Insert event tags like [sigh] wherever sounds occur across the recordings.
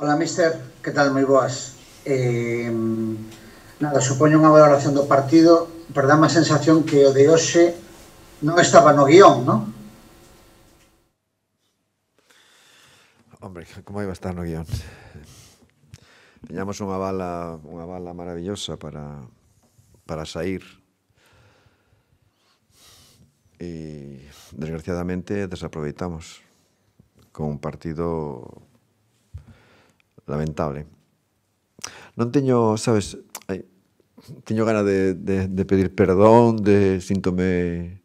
Ola, mister, que tal? Moi boas. Eh, nada, supoño unha valoración do partido, pero dá má sensación que o de hoxe non estaba no guión, non? Hombre, como iba a estar no guión? Teñamos unha bala, unha bala maravillosa para, para sair e desgraciadamente desaproveitamos con un partido lamentable. Non teño, sabes, ai, teño gana de, de, de pedir perdón, de síntome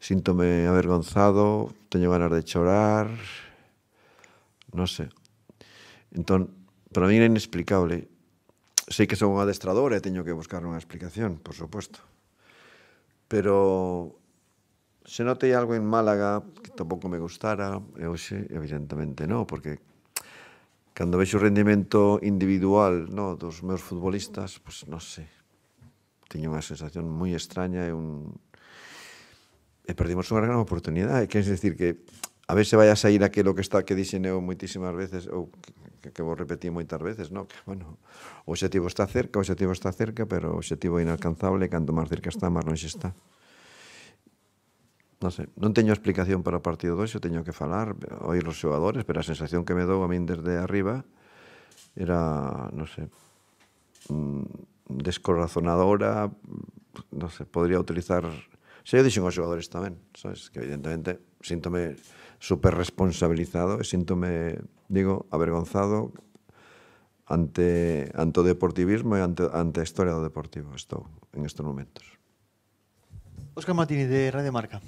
síntome avergonzado, teño ganas de chorar, non sei. Entón, para mí é inexplicable. Sei que son un adestrador e teño que buscar unha explicación, por suposto. Pero se notei algo en Málaga que tampouco me gustara, e hoxe evidentemente non, porque cando vexo o rendimento individual no, dos meus futbolistas, pois pues, non sei, teño unha sensación moi extraña e un e perdimos unha gran oportunidade, quer decir que a ver se vai a sair aquilo que está que dixen eu moitísimas veces ou que, que vos repetí moitas veces, no? que, bueno, o objetivo está cerca, o objetivo está cerca, pero o objetivo é inalcanzable, canto máis cerca está, máis longe está non sei, non teño explicación para o partido xo, teño que falar, oír os xogadores, pero a sensación que me dou a min desde arriba era, non sei, mm, descorazonadora, non sei, podría utilizar... Se eu dixen os xogadores tamén, sabes, que evidentemente síntome super responsabilizado e síntome, digo, avergonzado ante, ante o deportivismo e ante, ante a historia do deportivo estou en estes momentos. Oscar Martínez de Radio Marca.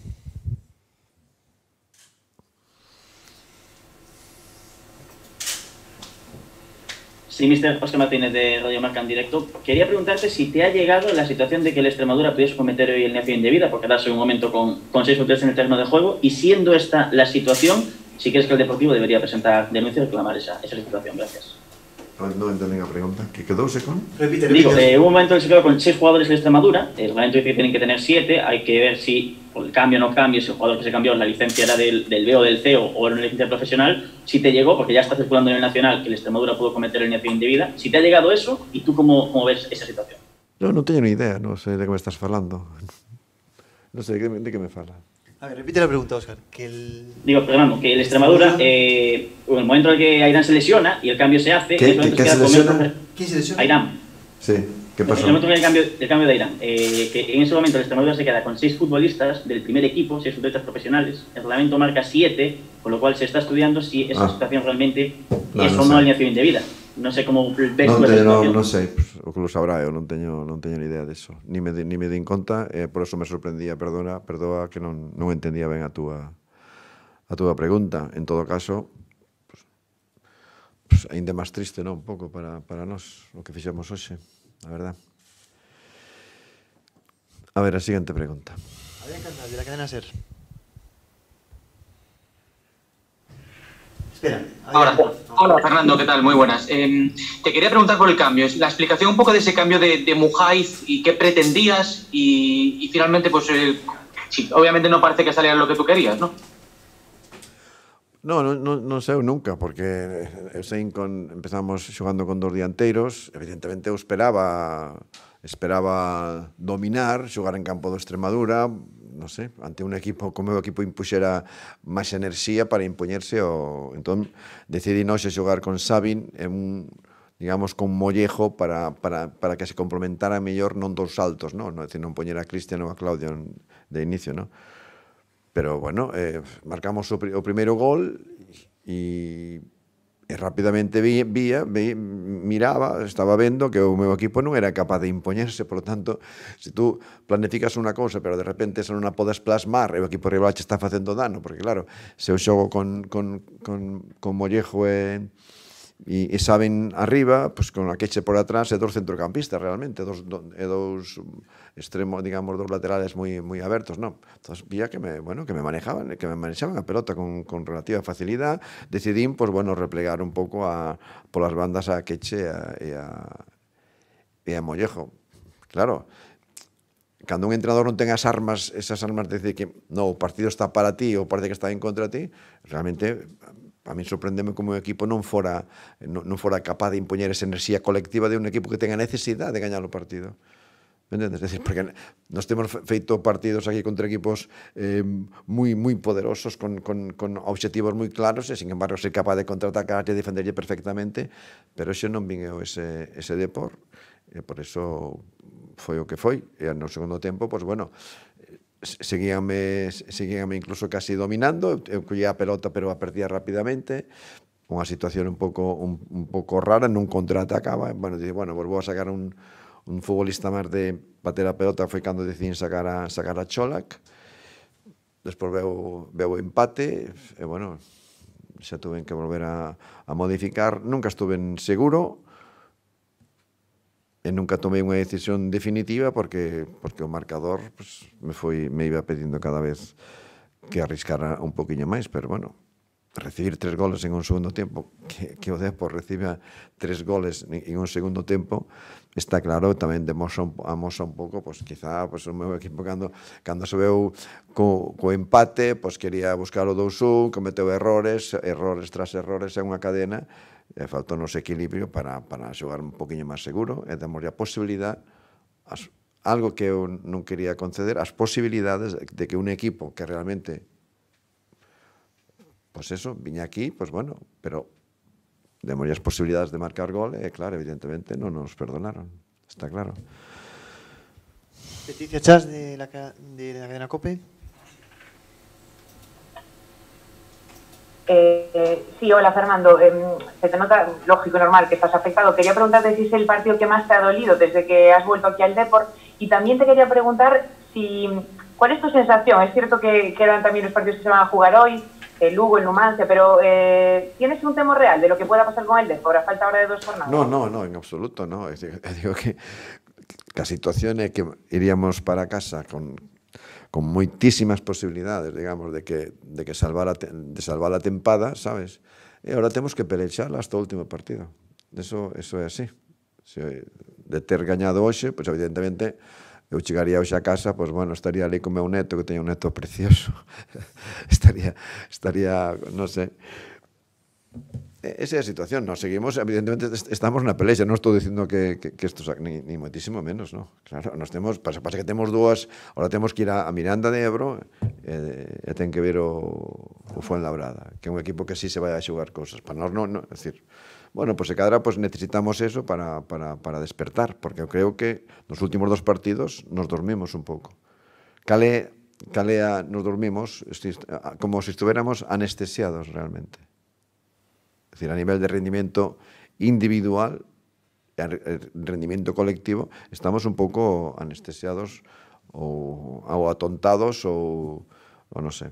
Sí, Mr. Oscar Martínez de Radio Marca en directo. Quería preguntarte si te ha llegado la situación de que el Extremadura pudiese cometer hoy el necio indebida por quedarse un momento con, con seis o tres en el terreno de juego y siendo esta la situación, si crees que el Deportivo debería presentar denuncia y reclamar esa situación. Gracias. No entendí la pregunta. quedó ese con? Repite, Digo, hubo un momento que se quedó con seis jugadores en Extremadura. El reglamento dice que tienen que tener 7. Hay que ver si el cambio o no cambio, si el jugador que se cambió la licencia era del, del B o del C o, era una licencia profesional. Si te llegó, porque ya está circulando en el Nacional, que el Extremadura pudo cometer inacción indebida. Si te ha llegado eso, ¿y tú cómo, cómo ves esa situación? No, no tengo ni idea. No sé de qué me estás hablando. [laughs] No sé de qué, me hablas. A ver, repite la pregunta, Oscar. Que el... Digo, que el Extremadura, eh, en el momento en el que Airán se lesiona y el cambio se hace, ¿Qué, se, lesiona? Comer... ¿Quién se lesiona? Sí, ¿qué pasó? En el momento en cambio, el cambio de Airán, eh, que en ese momento el Extremadura se queda con seis futbolistas del primer equipo, seis futbolistas profesionales, el reglamento marca siete, con lo cual se está estudiando si esa ah. situación realmente es una alineación indebida. non sei como ves non, teño, non, non sei, pues, o que lo sabrá, eu non teño non teño ni idea diso. Ni me ni me din conta, eh, por eso me sorprendía, perdona, perdoa que non non entendía ben a túa a túa pregunta. En todo caso, pues, pues aínda máis triste, non, un pouco para para nós o que fixemos hoxe, a verdad. A ver, a seguinte pregunta. Había canal de la cadena Ser. Espera. Ahora, hola Fernando, ¿qué tal? Muy buenas. Em, te quería preguntar por el cambio, la explicación un poco de ese cambio de, de y qué pretendías y, finalmente, pues eh, obviamente no parece que saliera lo que tú querías, ¿no? No, no, sé, nunca, porque el empezamos jugando con dos dianteros, evidentemente esperaba esperaba dominar, jugar en campo de Extremadura, non sé, ante un equipo como o equipo impuxera máis enerxía para impoñerse o entón decidi se xogar con Sabin en un digamos, con Mollejo para, para, para que se complementara mellor non dos saltos, non? No, decir, non poñer a Cristian ou a Claudio de inicio, non? Pero, bueno, eh, marcamos o, pr o primeiro gol e E eh, rapidamente vía, vía, vi, miraba, estaba vendo que o meu equipo non era capaz de impoñerse, por lo tanto, se tú planificas unha cousa, pero de repente esa non a podes plasmar, e o equipo rival che está facendo dano, porque claro, se eu xogo con, con, con, con Mollejo e, eh, e, e saben arriba, pois con a queche por atrás e dos centrocampistas realmente, dos, do, e eh, dous extremo, digamos, dos laterales moi moi abertos, non. Entonces, vía que me, bueno, que me manejaban, que me manejaban a pelota con, con relativa facilidad, decidín pois bueno, replegar un pouco a polas bandas a queche a, e a e a Mollejo. Claro, cando un entrenador non ten as armas, esas armas de decir que no, o partido está para ti ou parece que está en contra de ti, realmente A mí sorprendeme como o equipo non fora non, non fora capaz de impoñer esa enerxía colectiva de un equipo que tenga necesidade de gañar o partido. Entendes? Decir, porque nos temos feito partidos aquí contra equipos eh, moi moi poderosos con, con, con obxectivos moi claros e, sin embargo, ser capaz de contraatacar e defenderlle perfectamente, pero xe non vingueu ese, ese depor e por eso foi o que foi. E no segundo tempo, pois, pues, bueno, seguíame, seguíame incluso casi dominando, eu collía a pelota pero a perdía rapidamente, unha situación un pouco un, un pouco rara, nun contraatacaba, bueno, dice, bueno, volvo a sacar un, un futbolista máis de bater a pelota, foi cando decidín sacar a, sacar a Cholac, despois veo, veo empate, e bueno, xa tuven que volver a, a modificar, nunca estuve seguro, e eh, nunca tomei unha decisión definitiva porque porque o marcador pues, me foi me iba pedindo cada vez que arriscara un poquinho máis, pero bueno, recibir tres goles en un segundo tempo, que, que o Depo reciba tres goles en un segundo tempo, está claro, tamén demosa un, amosa un pouco, pois pues, quizá pois, pues, o meu equipo cando, cando se veu co, co empate, pois pues, quería buscar o 2-1, cometeu errores, errores tras errores, é unha cadena, e faltou nos equilibrio para, para xogar un poquinho máis seguro e damos a posibilidad as, algo que eu non quería conceder as posibilidades de que un equipo que realmente pois pues eso, viña aquí, pois pues bueno, pero demos as posibilidades de marcar gol e claro, evidentemente non nos perdonaron está claro Leticia Chas de la, de la cadena COPE Eh, sí, hola Fernando. Em, se te nota lógico y normal que estás afectado. Quería preguntarte si es el partido que más te ha dolido desde que has vuelto aquí al Deport. Y también te quería preguntar si cuál es tu sensación. Es cierto que quedan también los partidos que se van a jugar hoy, el Lugo, el Numancia, pero eh, ¿tienes un temor real de lo que pueda pasar con el Deport a falta ahora de dos jornadas? No, no, no, en absoluto no. [laughs] Digo que situación es que iríamos para casa con con moitísimas posibilidades, digamos, de que, de que salvar, a, de salvar a tempada, sabes? E ahora temos que pelexarla hasta o último partido. Eso, eso é así. Se, de ter gañado hoxe, pois evidentemente eu chegaría hoxe a casa, pois bueno, estaría ali con meu neto, que teño un neto precioso. [laughs] estaría, estaría, non sei, Esa é a situación, nos seguimos, evidentemente estamos na pelexa, non estou dicindo que, que, que isto ni, ni moitísimo menos, no? Claro, nos temos, pasa, pasa que temos dúas, ahora temos que ir a, a Miranda de Ebro e, e ten que ver o, o Fuenlabrada, que é un equipo que sí se vai a xogar cousas, para nós non, non, é dicir, bueno, pois pues, se cadra pues, pois necesitamos eso para, para, para despertar, porque eu creo que nos últimos dos partidos nos dormimos un pouco. Cale, cale nos dormimos como se si estuviéramos anestesiados realmente. Es decir, a nivel de rendimiento individual, eh, rendimiento colectivo, estamos un poco anestesiados o, atontados o, no sé.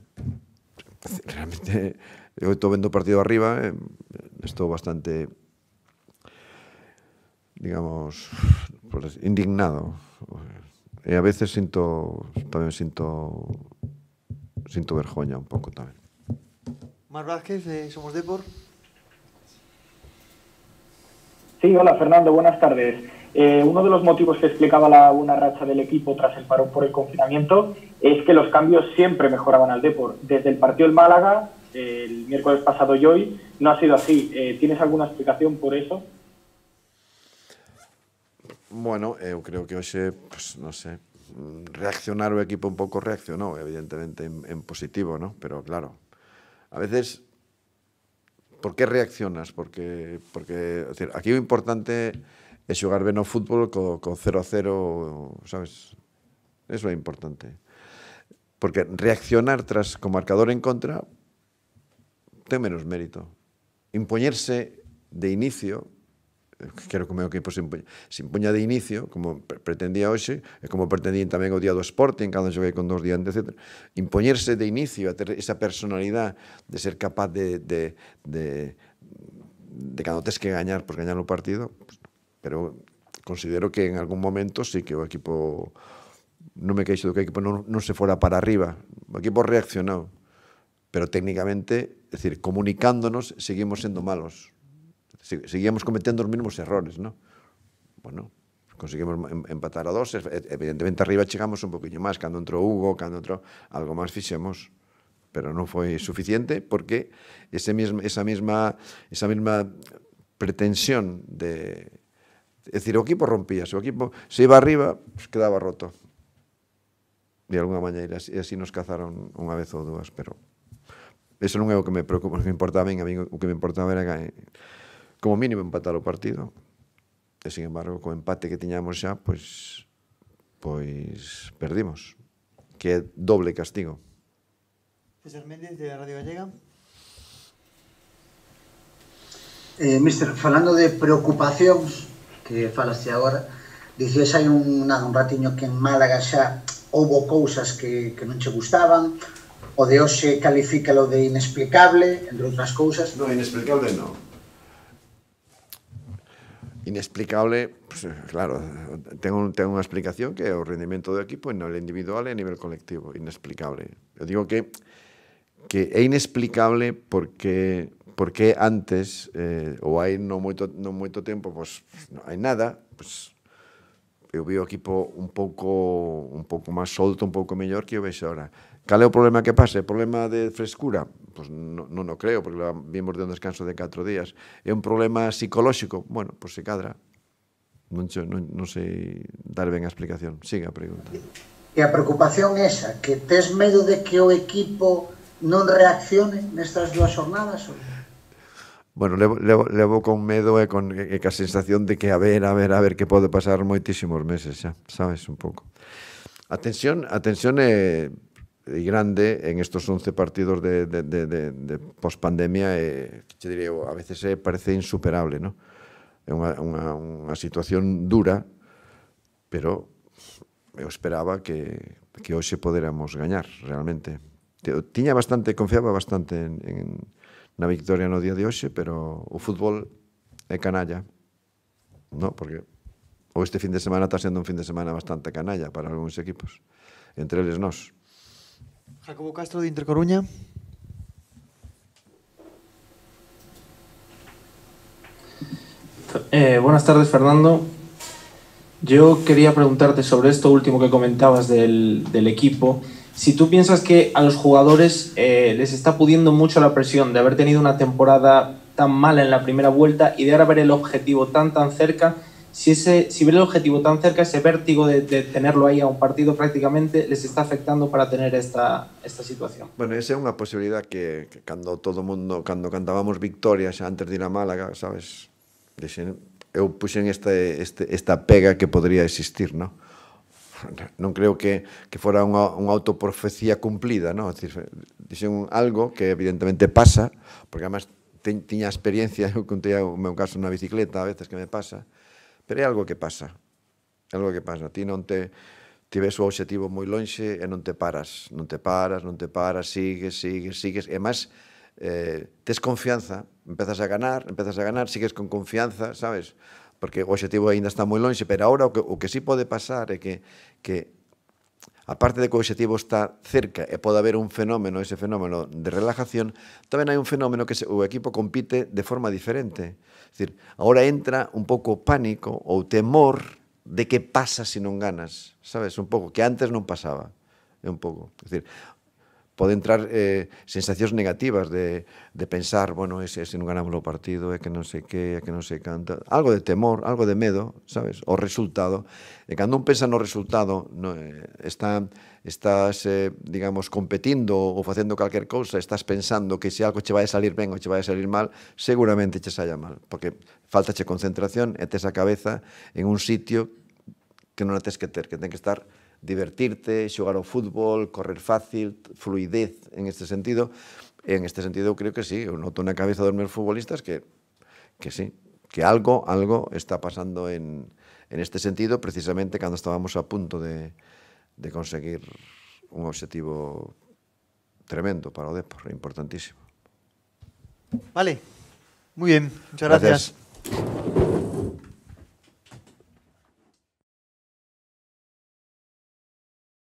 Realmente, yo estoy viendo partido arriba, eh, estoy bastante, digamos, indignado. Y a veces siento, también siento, siento vergüenza un poco también. Mar Vázquez, eh, Somos Deport Sí, hola Fernando, buenas tardes. Eh, uno de los motivos que explicaba la buena racha del equipo tras el paro por el confinamiento es que los cambios siempre mejoraban al deporte. Desde el partido del Málaga, el miércoles pasado y hoy, no ha sido así. Eh, ¿Tienes alguna explicación por eso? Bueno, eh, creo que hoy pues, no sé, reaccionar o equipo un poco reaccionó, evidentemente en positivo, ¿no? pero claro, a veces por que reaccionas? Porque, porque decir, aquí o importante é xogar ben o fútbol co, co 0 a 0, sabes? Eso é importante. Porque reaccionar tras co marcador en contra ten menos mérito. Impoñerse de inicio Quiero como o se puña de inicio, como pretendía hoy es como pretendían también o día do Sporting, cando xoguei con dos días, etc. Impoñerse de inicio, a esa personalidad de ser capaz de, de, de, de que ganar, pues ganar un partido, pues, pero considero que en algún momento sí que el equipo no me queixo do que equipo no se fuera para arriba, el equipo reaccionado pero técnicamente, es decir, comunicándonos seguimos siendo malos. seguíamos cometendo os mesmos errores, non? Bueno, conseguimos empatar a dos, evidentemente arriba chegamos un poquinho máis, cando entrou Hugo, cando entrou algo máis fixemos, pero non foi suficiente porque ese mesmo, esa mesma esa mesma pretensión de é dicir, o equipo rompía, o equipo se iba arriba, pues quedaba roto. De alguna maneira, e así nos cazaron unha vez ou dúas, pero eso non é o que me preocupa, o que me importaba a mí, o que me importaba era que eh, como mínimo empatar o partido. E sin embargo, co empate que tiñamos xa, pois pois perdimos, que é doble castigo. César Méndez de Radio Gallega. Eh, mister, falando de preocupacións que falaste agora, dices hai un, un ratiño que en Málaga xa houbo cousas que, que non che gustaban, o de hoxe califícalo de inexplicable, entre outras cousas. Non, inexplicable non inexplicable, pues, claro, tengo, tengo unha explicación que é o rendimento do equipo en nivel individual e a nivel colectivo, inexplicable. Eu digo que que é inexplicable porque porque antes eh, ou hai non moito non moito tempo, pois pues, non hai nada, pois pues, eu vi o equipo un pouco un pouco máis solto, un pouco mellor que o vexo ahora. Cal é o problema que pase? Problema de frescura? Pois non, non o creo, porque vimos de un descanso de 4 días. É un problema psicolóxico? Bueno, pois se cadra. Non, non, non sei dar ben a explicación. Siga a pregunta. E a preocupación esa, que tes medo de que o equipo non reaccione nestas dúas jornadas? Ou? Bueno, levo, levo, levo con medo e con e, e ca sensación de que a ver, a ver, a ver que pode pasar moitísimos meses xa, sabes, un pouco. A tensión, a tensión é e eh, grande en estos 11 partidos de, de, de, de, de pospandemia eh, che diría, a veces eh, parece insuperable, ¿no? É unha, unha, unha situación dura, pero eu esperaba que, que hoxe poderamos gañar, realmente. Tiña bastante, confiaba bastante en, en, na victoria no día de hoxe, pero o fútbol é canalla, no? porque ou este fin de semana está sendo un fin de semana bastante canalla para algúns equipos, entre eles nós. Jacobo Castro de Intercoruña. Eh, buenas tardes, Fernando. Yo quería preguntarte sobre esto último que comentabas del, equipo. Si tú piensas que a los jugadores eh, les está pudiendo mucho la presión de haber tenido una temporada tan mala en la primera vuelta y de ahora ver el objetivo tan tan cerca si, ese, si ver el objetivo tan cerca, ese vértigo de, de, tenerlo ahí a un partido prácticamente les está afectando para tener esta, esta situación. Bueno, esa é unha posibilidad que, que cando todo mundo, cando cantábamos victorias antes de ir a Málaga, sabes, dixen, eu puxen este, este, esta pega que podría existir, non? non creo que, que fora unha, unha autoprofecía cumplida, non? Dicir, dixen algo que evidentemente pasa, porque además tiña experiencia, [laughs] eu contei o meu caso na bicicleta, a veces que me pasa, Pero é algo que pasa. É algo que pasa. Ti non te ti ves o obxectivo moi lonxe e non te paras, non te paras, non te paras, sigues, sigues, sigues, e máis eh, tes confianza, empezas a ganar, empezas a ganar, sigues con confianza, sabes? Porque o obxectivo aínda está moi lonxe, pero agora o que, o que sí pode pasar é que, que a parte de que o obxectivo está cerca e pode haber un fenómeno, ese fenómeno de relajación, tamén hai un fenómeno que o equipo compite de forma diferente. Es decir, agora entra un pouco pánico ou temor de que pasa se si non ganas, sabes, un pouco, que antes non pasaba. É un pouco. Es decir, pode entrar eh, sensacións negativas de, de pensar, bueno, ese, ese non ganamos o partido, é que non sei que, é que non sei canta, algo de temor, algo de medo, sabes, o resultado. E cando un pensa no resultado, no, eh, está, estás, eh, digamos, competindo ou facendo calquer cousa, estás pensando que se algo che vai a salir ben ou che vai a salir mal, seguramente che saia mal, porque faltache concentración e tes a cabeza en un sitio que non a tes que ter, que ten que estar divertirte, xogar ao fútbol, correr fácil, fluidez en este sentido. En este sentido, creo que sí, eu noto na cabeza dos meus futbolistas que, que sí, que algo, algo está pasando en, en este sentido, precisamente cando estábamos a punto de, de conseguir un objetivo tremendo para o Depor, importantísimo. Vale, muy bien, muchas gracias. gracias.